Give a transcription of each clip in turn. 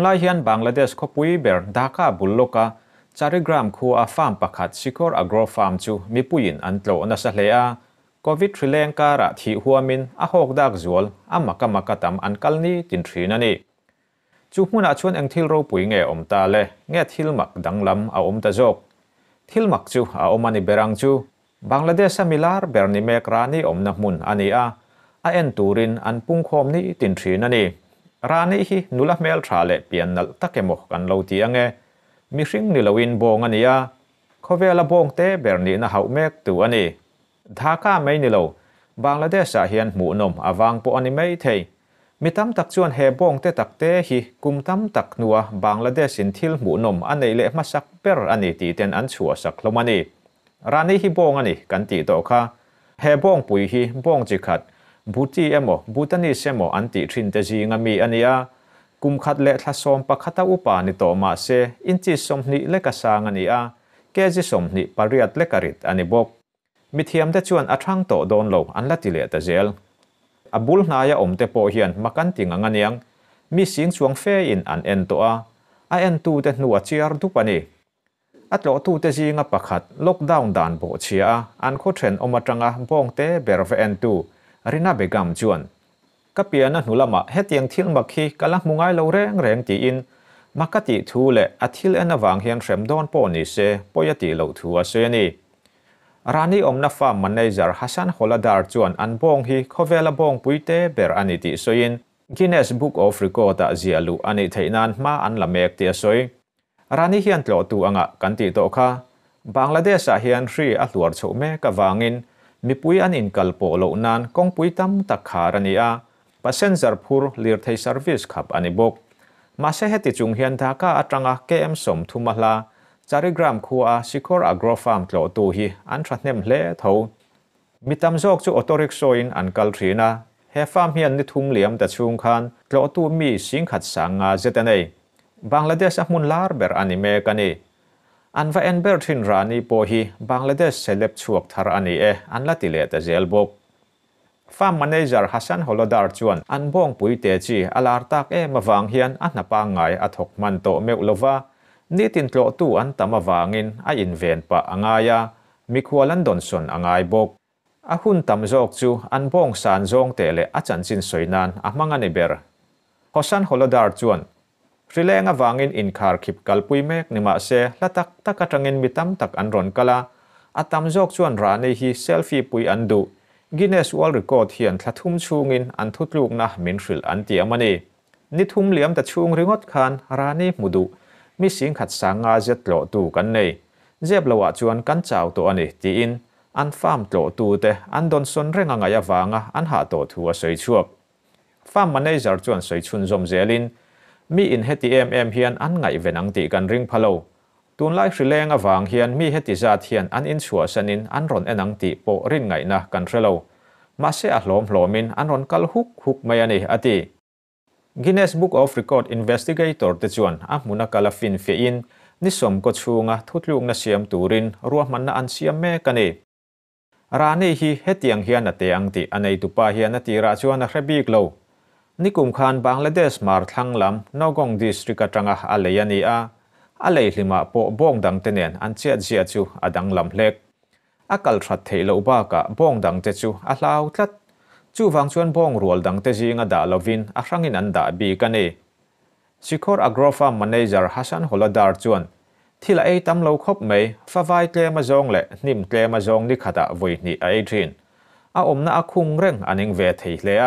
tunlai lai hian Bangladesh ko pui ber Dhaka bulloka charigram khu a farm pakhat Sikor Agro Farm chu mipuin antlo na sa hlea COVID trileng ka ra thi huamin a hok dak zual a maka maka tam ankal ni tin thrin ani chu hmuna chuan eng thil ro pui nge om ta le nge thil mak danglam a om ta jok thil mak chu a omani berang chu Bangladesh a milar berni mek rani om na mun ani a a en turin an pung khom ni tin thrin ani รานี่ฮีนุลเมลทราเลเปียนนัลตะเกมกันเลวทียงเงมิชิงนิลวินบงอันนีคขเวลบงเตเบร์นีนาฮาวเมกตัวนี้ทาก้าไม่นิโลบางละเดชเฮียนหมูนมอวังปอันิไม่เทมีตั้มตักชวนเฮบงเตตักเตฮีกุมตั้มตักนัวบางละเดชินทิลหมูนมอันนี้เละมาสักเปร์อันนี้ตีเตนอันชัวสักลมันี่รานี่ฮีบงอันนี้กันตีโตค่ะเฮบงปุยฮีบงจิกัดบูตีเอ็มโอบูตันี่เอมโออันติทรินเตจีงมีอันนี้อะกุมขัดเละทัศมปะขัดอุปานิโตมาเซอินจิสมนิเลกสางอันนี้อะกจิสมนิปริยัตเลกริตอันนี้บอกมิเทียมเดชวนอัทังโตโดนโลอันละติเลตเจลอบุลนายอมเตโปเฮียนมากันติงงันยังมีสิงสวงเฟอินอันเอ็นตัวอันเอ็นตูเตนัวเชียร์ทุกปนีอัตโลตูเตจีงบปะขัดล็อกดาวน์ด่านโบเชียอันโคเทรนอมาจังอ่ะบงเตเบรฟเอ็นตูรินาเบกามจวนก็เปียนะหนละมาเฮตียงทิลมาคีกะละมุงไอเรวแรงแรงตีอินมักติทูเลอทิลเอนวางเฮียนเสมดอนปอนิเซปอยติเลวทัวเซนีรานนีอมนัฟามันเนจาร์ฮัสันฮอลดาร์จวนอันบงฮีเขาเวลบงปุยเตเบรอันิติโซยนกินเนสบุ๊กออฟริโกตาจียลูอันิีไทนันมาอันละเมกเตียสอยรานนีเฮียนโลอตัวง่ะกันติโตค่บางละเดชเฮียนรีอัลวอ์โชเมกวางินมีปุยอันอินกัลโปโลนันกงปุยตัมตักขารนี้ยาปัสเซนซาร์พูร์ลิร์ไทยเซอร์วิสขับอันนีิบอกมาเสเฮติจุงเฮนทากาอัตรังอาเกมสมทุมาลาจาริกรัมคัวซิคอร์อักรอฟาร์มโตตูฮีอันทรัตเนมเล่ทเมิต้มโจกจูออโตริกโซอินอันกัลทรีนาเฮฟามเฮียนนิทุมเลียมแต่ชุงคันโตตูมีสิงขัดสังอาเจตเนย์บังละเดชมุนลาร์เบอร์อันนีิเมกันย์ an va en ber thin rani po hi bangladesh selep chuak thar ani e an la tile ta zel bok farm manager hasan holodar chuan an bong pui te chi alar tak e mawang hian an napa ngai a thok man to meu lova ni tin tlo tu an tamawangin a inven pa angaya mikhualan donson angai bok a hun tam jok chu an bong san jong te le a chanchin soinan a manga ni ber hasan holodar chuan ริเลงอวางินอินคาร์คิบกัลปุยเมกนิมาเซละตักตักจังเงินมิตัมตักอันรอนกะลาอัตัมจอกชวนรานีนฮีเซลฟี่ปุยอันดูกินเนสวอลรีคอร์ดเฮียนทัดทุ่มชูงินอันทุตลูกนะมินฟิลอันเตียมันเอนิทุมเหลี่ยมแต่ชูงริงอดคานรานนีมุดูมิสิงขัดสังอาเจ็โลตูกันเนเจ็บละวะชวนกันเจ้าตัวนี้ตีอินอันฟาร์มโลตูเตอันดอนสนเร่งอางยาวางอันหาตัวทัวสวยชวบฟาร์มมันเอจารจวนสวยชุนจอมเจลินมีอินเฮติเอ็มเอ็มเฮียนอันไงเวนังติกันริงพะโลตูนไล่สิเลงอวางเฮียนมีเฮติจาเฮียนอันอินชัวเซนินอันรอนเอ็นังติโปรินไงนะกันเรโลมาเสียหลอมหลอมินอันรอนกัลฮุกฮุกไม่ยันอติ Guinness Book of Record Investigator ติจวนอามุนักลาฟินเฟียนนิสมกชูงะทุตลุงนเสียมตูรินรัวมันนอันเสียมแม่กันเอรานีฮีเฮติยังเฮียนเตียงติอันในตุปาเฮียนตีราชวนเรบีกโลนี่กุ่มขันบังเลเดสมาร์ทังลำนกงดิสตริกจังอาอลียนีอาอะไรทีิมาปบ้งดังเตเนนอันเชียดเชียจูอดังลำเล็กอากัลทัดเทลอุบากะบ้งดังเตจูอาลาวทัดจูฟังชวนบ้งรัวดังเตจิงดาลวินอาครั้งนันดาบีกันเอสิคอร์อากรฟามานเจอร์ฮัสันฮอลดาร์จวนที่ละเอตัมเราครบไหมฟ้าไฟเกลมาจงเละนิมเกลมาจงนี่ขัดวินี่ไอทรินอาอมน่าคุงเร่งอันเงเวทีเลยอ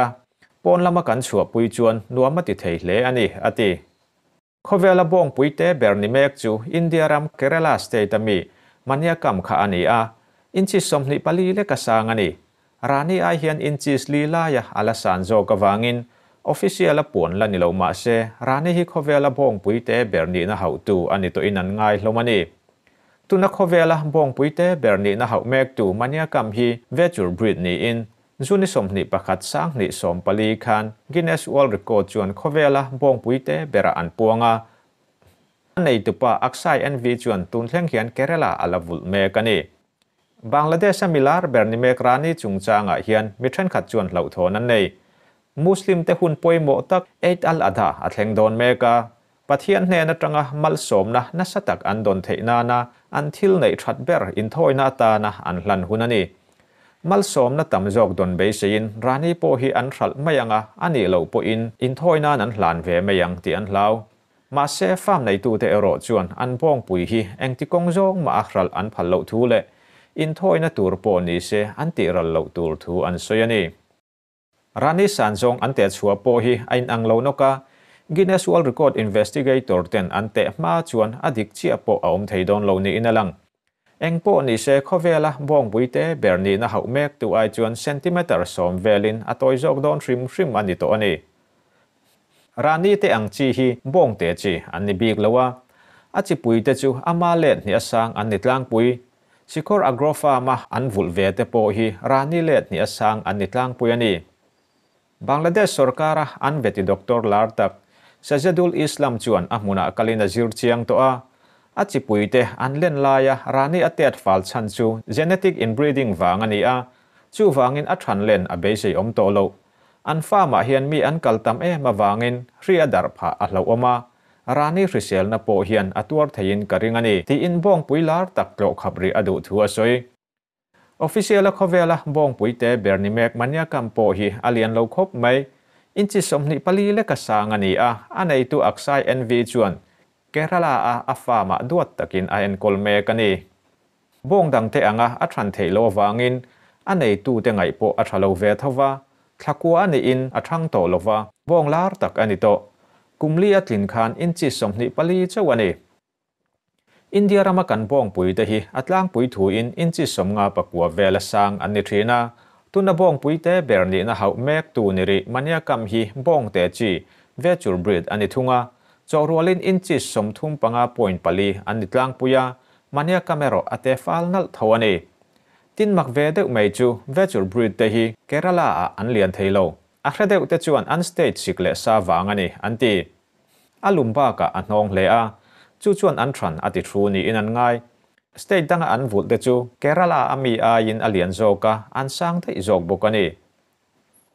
ปนละมำกันชัวปุยจวนนัวมาติเทเลอันนี้อติขเวลาบงปุยเตเบอร์นิเมกจูอินเดียรัมเกเรลาสเตตมีมันยากรรมขาอันนี้อ่ะอินชิสมนิปลีเลกสางอันนี้รานนีไอเฮียนอินชิสลีลายะอาลาสานโจกวางินออฟฟิเชียลปวนลันิลมาเซรานนีฮิขเวลาบงปุยเตเบอร์นีนะฮาวตูอันนี้ตัวอินันง่ายลมันนี้ตุนักขเวลาบงปุยเตเบอร์นีนะฮาวเมกตูมันยากรรมฮีเวจูบริดนีอินซุนิสมนิประคัดสร้างนิสมปลีคันกินเอสวอลรีคอจวนเขาเวลาบงปุยเตเบระอันปวงาในตุปะอักไซเอ็นวีจวนตุนเทงเขียนเกเรลาอลาวุลเมกันนีบางละเดชมิลาร์เบรนิเมกรานีจุงจางอ่ะเฮียนมิทันขัดจวนเหล่าทนั้นในมุสลิมเตหุนปวยโมตักเอตอัลอาดาอัตเหงโดนเมกาปะเทียนเนนตรังมัลสมนะนัสตักอันโดนเทนานะอันทิลในทรัดเบรอินทอยนาตานะอันหลันหุนันนี malsom na tamzok don be sein rani po hi an thral mayanga ani lo po in in thoina nan lan ve mayang ti an hlau ma se fam nei tu te ro chuan an pong pui hi eng ti kong zong ma akhral an phal lo thu le in thoina tur po ni se an ti ral lo tur thu an soyani rani san zong an te chua po hi ain ang lo noka Guinness World Record Investigator ten an te ma chuan adik chia po aom thei don lo ni inalang เองปูนี่เซคเวลบองบุยเตเบอร์นีนะฮาวเมกตัวไอจวนเซนติเมตรสอมเวลินอตอยจอกดอนริมริมอันนี้ตัวนี้รานีเตอังจีฮีบองเตจีอันนี้บีกเลวะอาจิปุยเตจูอามาเลนี่สังอันนี้ลังปุยสิคอร์อักรอฟามาอันวุลเวเตโปฮีรานีเลนี่สังอันนี้ลังปุยนี่บังลาเดชสรการะอันเวติด็อกเตอร์ลาร์ตักเซจดูลอิสลามจวนอะมุนาคาลินาจิร์จียงตัว a chi puite an len laia rani tiệt fal chan chu genetic inbreeding wang ani a chu wangin a than len a be sei om to lo an pha ma hian mi an kal tam e ma wangin ri a dar pha a lo oma rani risel na po hian atuar thein karing ani ti in bong puilar tak lo khapri adu thua soi official khovela bong puite berni mek mania po hi alian lo khop mai inchi somni pali le ka sang ani a anei tu aksai nv chuan เกราอาฟามาดวดตะกินไอเอ็นกลเมกันีบงดังเทองะอัทรันเทโลวางินอันในตูเตงไอโปอัทรโลเวทวาทักกัวอันในอินอัทรังโตโลวาบงลาร์ตักอันในโตกุมลีอัตินคานอินจิสมนิปลีเจวันีอินเดียรามากันบงปุยเตหีอัตลังปุยถูอินอินจิสมงาปะกัวเวลสังอันในทรีนาตุนบงปุยเตเบอร์นีนาฮาวเมกตูนิริมันยากรรมฮีบงเตจีเวจูรบริดอันในทุงา chok rualin inchi somthum panga point pali an nitlang puya mania camera ate fal nal thawani tin mak ve deuh mai chu vechur breed te hi kerala a an lian theilo a hredeuh te chuan an stage sikle sa wangani anti alumba ka anhong le a chu chuan an thran ati thu ni in an ngai state danga an vul te chu kerala ami a in alian zoka an sang thei zok bokani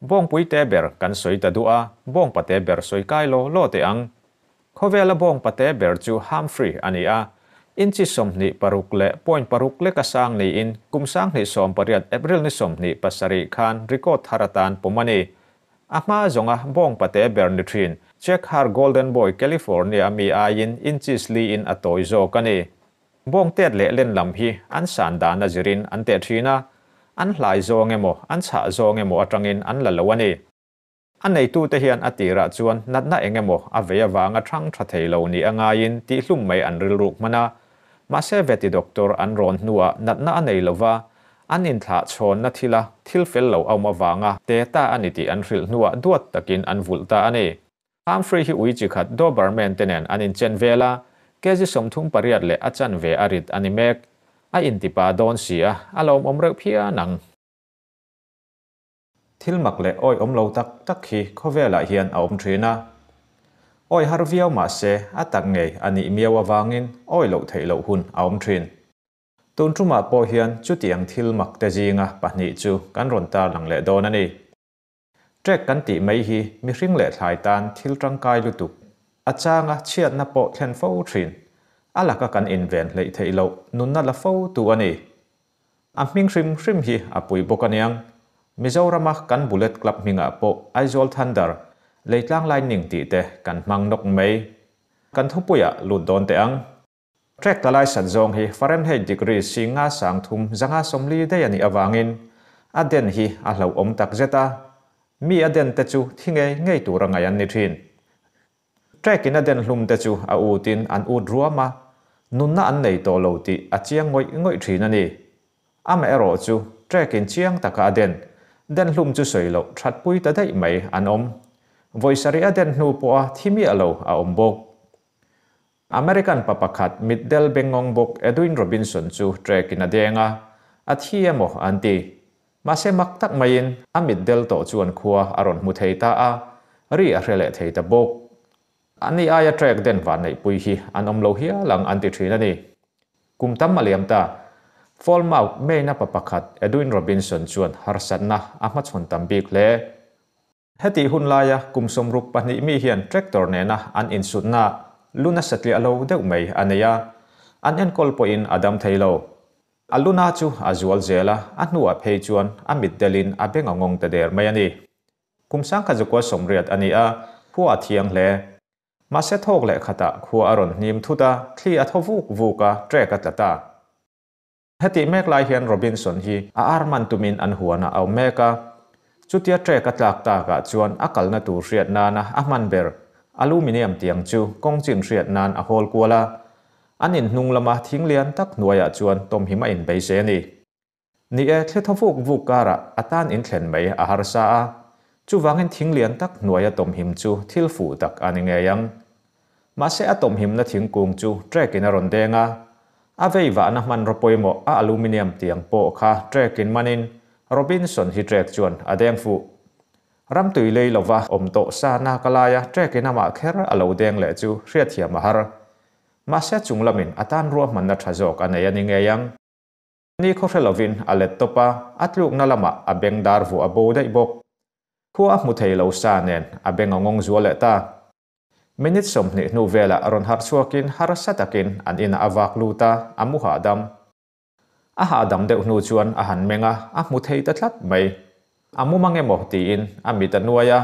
bong pui te ber kan soi ta du a bong pa te ber soi kai lo lo te ang Kovela bong pate berju Humphrey ania inchi somni parukle point parukle kasang ni in kumsang ni som pariat April ni somni pasari khan record haratan pomani Akma zonga bong pate bernitrin check har golden boy California mi ayin inchis li in atoi zo kani bong tet le len lam hi an san da na jirin an te thina an hlai zo ngemo an cha zo ngemo atangin an lalawani อันในตู้เทียนอติระจวนนัดน่งเองมอาเวียวางทั้งทะเทโลนี้อ่ายินที่ลุ่มไม่อันริลุกมันะมาเซเวติด็อกเตอร์อันรอนนัวนัดน่งอันในลว่าอันอินทราชนนัท่ละทิลเฟลเลเอามาวางะเตต้าอันนี้ที่อันริลนัวดวดตะกินอันวุลตาอันนี้ฮัมฟรีฮิอุยจิขัดดอบาร์เมนเตนอันอินเจนเวลาเกจิสมทุ่มปริยัลเลอาจารย์เวอริดอันนี้เมกอันอินติปาดอนเสียอารมณ์อมรักพียนัง thil mak le oi om lo tak tak khi khove la hian a om thina oi har viau ma se atak ngei ani miawa wangin oi lo thei lo hun a om thrin tun tuma po hian chu tiang thil mak te jinga pahni chu kan ron ta lang le don ani trek kan ti mai hi mi hring le thlai tan thil tang kai lu tuk achanga chiat na po thlen fo thrin ala ka kan invent le thei lo nun na la fo tu ani a ming hrim hrim hi apui bokaniang Mizoramah kan bullet club minga po Aizol Thunder leitlang lai ning ti te kan mang nok mei kan thupuya lut don te ang trek talai san zong hi Fahrenheit degree singa sang thum zanga somli de ani awangin aden hi a hlo om tak zeta mi aden te chu thinge ngei tu rangai an ni thin trek in aden hlum te chu a u tin an u Nun Na an nei to lo ti a chiang ngoi ngoi thin ani ama ero chu trek in chiang taka aden den lum chu soi lo that pui ta dai mai an om voi sari a den nu po a thimi alo à a à om bok American papakhat Middel Bengong Bok Edwin Robinson chu trek in adenga athiamo anti mase maktak mayin a Middel to chuan khuwa aron mu theita a ri a hrele ta bok ani aya trek den van nei pui hi an om lo hi lang anti thina ni kumtam maliam ta ฟอลมาไม่นับประคัดเอ็ดวินโรบินสันชวนฮาร์สันนะอามัดชนตัมบิกเล่เฮติฮุนลายกุมสมรุปปนิมีเฮียนแทรกเตอร์เนนะอันอินสุดนะลุนัสตลีอโลเดอไม่อันเนียอันยันคอลปอินอดัมไทโลอัลลูนาจูอาจัลเจลาอันนัวเพจวนอามิดเดลินอาเบงงงเตเดอร์ไม่ยันีกุมสังคจุกวสมเรียดอันเนียผู้อาเทียงเล่มาเซทอกเล่ขตาขัวอรอนนิมทุตาที่อัทวุกวูกาเทรกัตตาเหตุเมกลายเฮียนโรบินสันฮีอาร์มันตุมินอันหัวนาเอาเมกาจุดยาเจกัตลักตากะจวนอักลนตูเรียดนานะอามันเบอร์อลูมิเนียมเตียงจูกงจินเรียดนานอฮอลกัวลาอันอินนุงละมาทิ้งเลียนตักหน่วยจวนตมหิมาอินไปเซนีนี่เอทเทฟุกวุกการะอัตานอินเทนไมอาฮาร์ซาจูวางอินทิ้งเลียนตักหน่วยตมหิมจูทิลฟูตักอันอิงเอยังมาเสอตมหิมนาทิ้งกงจูเจกินารอนเดงา aveiva na man ropoimo a aluminium tiang po kha trekin manin Robinson hi trek chuan adeng fu ram tui lei lova om to sa na kalaya trekin ama kher alo deng le chu hriat hiam har ma se chung lamin atan ruwa man na thajok anei ani ngeyang ni kho hrelovin alet topa atluk na lama abeng dar vu abodai bok khu a mu thei lo sa nen abeng ngong zuale ta minit somni nuvela aron harsuakin harasatakin an ina avak luta amu adam. Aha adam deuh nu ahan a han menga a mu thei ta thlat mai. Amu mange moh ti in amit anuaya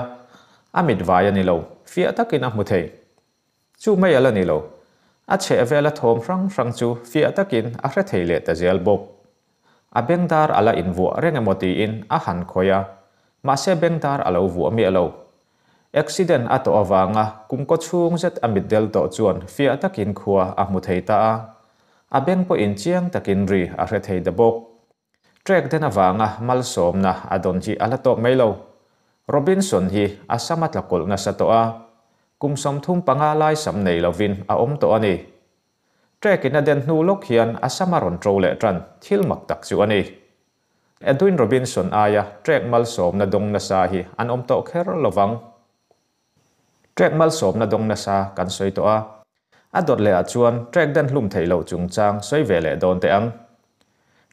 amit vaya nilo, lo fia takin a mu thei. Chu mai ala ni lo. A che vela thom rang rang chu fia takin a hre thei le ta zel bob. A ala in vua renge moti in a han khoya. Ma se bengdar ala vua mi alo accident ato awanga kungko à, chung zet amit del to chuan fia takin khua a à, mu thei ta a à. a beng po in chiang takin ri a hre thei da bok trek den awanga mal som na adon hi ala to meilo robinson hi asamat lakol na sa to a kum som thum panga lai sam nei lovin a om to ani trek in aden nu lok hian asamaron tro le tran thil mak tak chu ani Edwin Robinson aya trek mal som na dong na sa hi an om to kher lovang trek mal sop na dong na sa kan soi to a a dot le a chuan trek den hlum thei lo chung chang soi ve le don te ang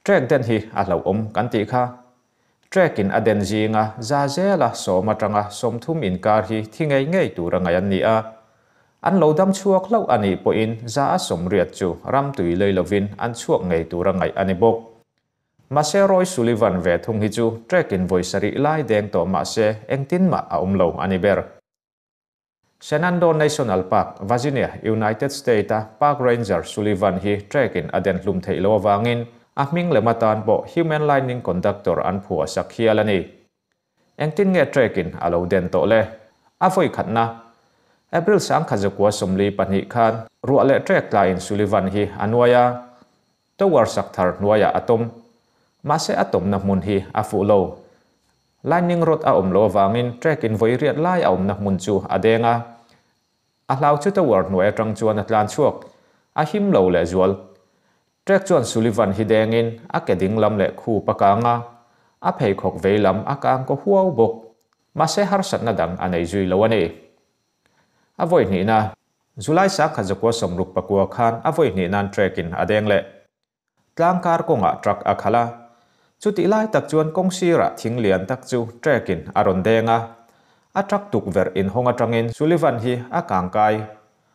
trek den hi a lo om kan ti kha trek in aden jinga za zela so ma tanga som thum in kar hi thingei ngei tu ranga yan ni a an lo dam chuak lo ani po in za a som riat chu ram tui lei lovin an chuak ngei tu rangai ani bok mà xe Roy Sullivan về thung hi chu trek in voi sari lai deng to mà xe eng tin mà a om lo ani ber Senando National Park, Virginia, United States, Park Ranger Sullivan hi trekking aden lum thei lo wangin ahming lematan bo human lining conductor an phua sak hialani. Engtin nge trekking alo den to le. Afoi khatna April sang khá dược somli pani khan rua lệ trek lain Sullivan hi anuaya. Tawar sak thar nuaya atom. Mase atom na mun hi afu lâu lining rod a om lo wangin trek in voi riat lai a om na mun chu adenga a hlau chu ta war noi atang chuan atlan chuak a him lo le zual trek chuan sullivan hi dengin a keding lam le khu pakanga a phei khok ve lam a kang ko huau bok ma se har sat na dang anei zui lo ani a voi ni na zulai sa kha zakwa somruk pakwa khan a voi ni nan trek in adeng le tlang kar ko nga truck a khala chu ti lai tak chuan kong sira thing lian tak chu trekin aron denga a trắc tục ver in honga tangin sullivan hi a kang kai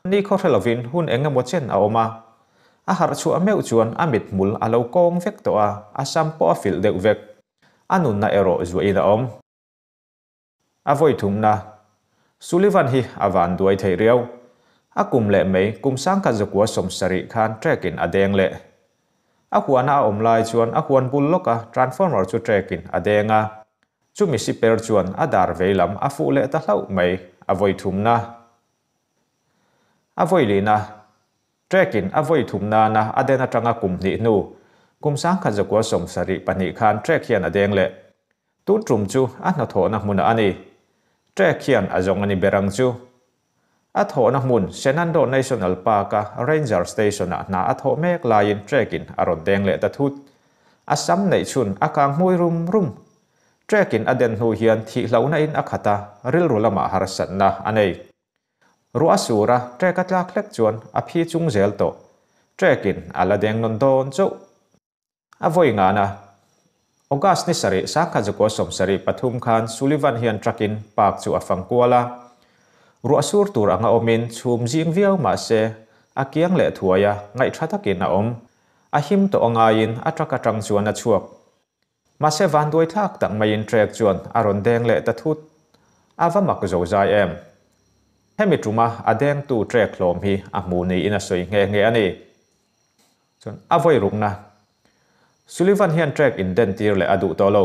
ni kho relovin hun engemaw chen a oma a har chu a meu chuan amit mul alo kong vek to a a sampo a fil deuh vek anun na ero zu in a om avoi thum na sullivan hi avan duai thei riau a kum le mei kum sang ka zakwa somsari khan trekin adeng le a huan a om lai chuan a huan bul loka transformer chu trekin a denga chu mi si per chuan a dar veilam a fu le ta hlau mai a voi thum na a voi li na trekin a voi thum na na a den a tanga kum ni nu kum sang kha zakwa som sari pani khan trek hian a deng le tun trum chu a na tho na mun ani trek hian a zong ani berang chu อัฐโหนักมุนเชนันโดเนช National Park Ranger Station นาอัฐโถเมกลายินเทรกินอารมณ์แดงเละตะทุดอาซ้ำในชุนอาการมวยรุมรุมเทรกินอเดนหูเฮียนที่เหล่านั้นอักตาริลรุลมาฮารสันนะอันเองรัวสูระเทรกัตลากเล็กจวนอภิจุงเซลโตเทรกินอาลาแดงนนโดนจูอวยงานะออกัสนิสเรศสักขจักรสมสริปทุมคันสุลิวันเฮียนตรักินปากจูอฟังกัวลา ruasur tur anga omin chum jing viau ma se akiang le thuaya ngai thatakin na om ahim to angain atraka trang chuan a chuak ma se van doi thak tak mai in trek chuan aron deng le ta thut ava mak zo zai em hemi truma adeng tu trek lom hi amu ni in a soi nge nge ani chuan avoi rukna Sullivan hian trek in den tir le adu to lo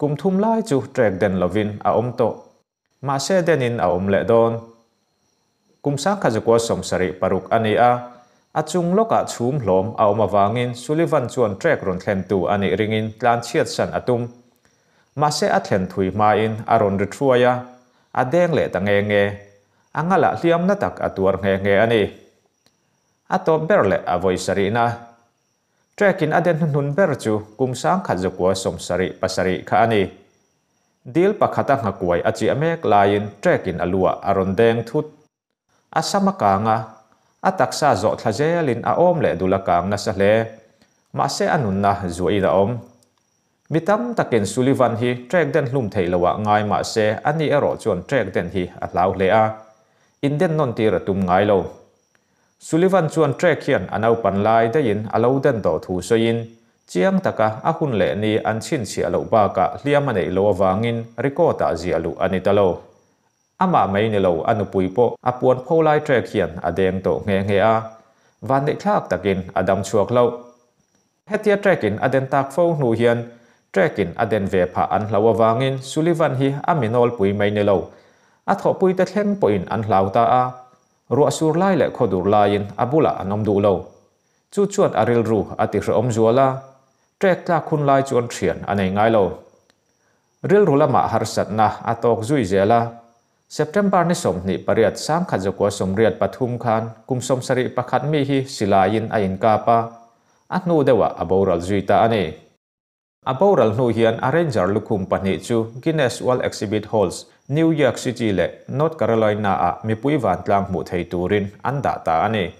kum thum lai chu trek den lovin a om to มาเสเดนินเอาอุ้มเล็ดอนกุมสังขจักวสมสริปรุกอันนี้อาอจุงโลกอาชุมหลอมเอามาวางินสุลิวันชวนเทรกรอนเทนตูอันนี้ริงินลานเชียดสันอตุมมาเสอัตเทนถุยมาอินอารอนริทรัวยาอดเดงเลตังเงเงอังละเลียมนัตักอตัวเงเงอันนี้อาตบเบรเลอวอยสรินะเทรกินอดเดงนุนเบรจูกุมสังขจักวสมสริปสริขาอันนี้ Dil pakhata nga kuai achi amek lain trekin alua aron deng thut. Asama ka nga, ataksa zo tlajelin om le dulakang na sahle, ma se anun na zuai na om. Mitam takin Sullivan hi trek den lum thei lawa ngai ma se ani ero chuan trek den hi a lau le a. In non tira tum ngai lo. Sullivan chuan trek hian anau pan lai de in alo den do thu so in chiang taka akun le ni an chin si alo ba ka hliam anei lo awangin rikota zialu anita lo ama mai ni lo anu pui po a puan pho lai trek adeng to nge nge a van de thak takin adam chuak lo hetia trekin aden tak fo nu hian trekin aden ve pha an hlawawangin sullivan hi aminol pui mai ni lo a tho pui ta thleng poin an hlauta a ruwa sur lai le khodur lain abula anom du lo chu chuat aril ru ati hra om zuala เตรตาคุณไลาจวนเชียนอันไหนง่าเราเรื่องรุลมาฮาร์สัตนะอาตอกจุยเจลาเซปเทมบาร์นิสมนิปริยัตสามขัดจกัวสมเรียดปฐุมคันกุมสมสริปขัดมีฮีศิลายินอินกาปาอันนูเดวะอบาวรัลจุยตาอันเองอบารัลนูเฮียนอาร์เรนจ์ลุคุมปนิจูกินเนสวอลเอ็กซิบิทฮอลส์นิวยอร์กซิตี้เล่นอร์ทแคโรไลนาอะมีปุยวันกลางหมู่ไทยตูรินอันดาตาอันเอง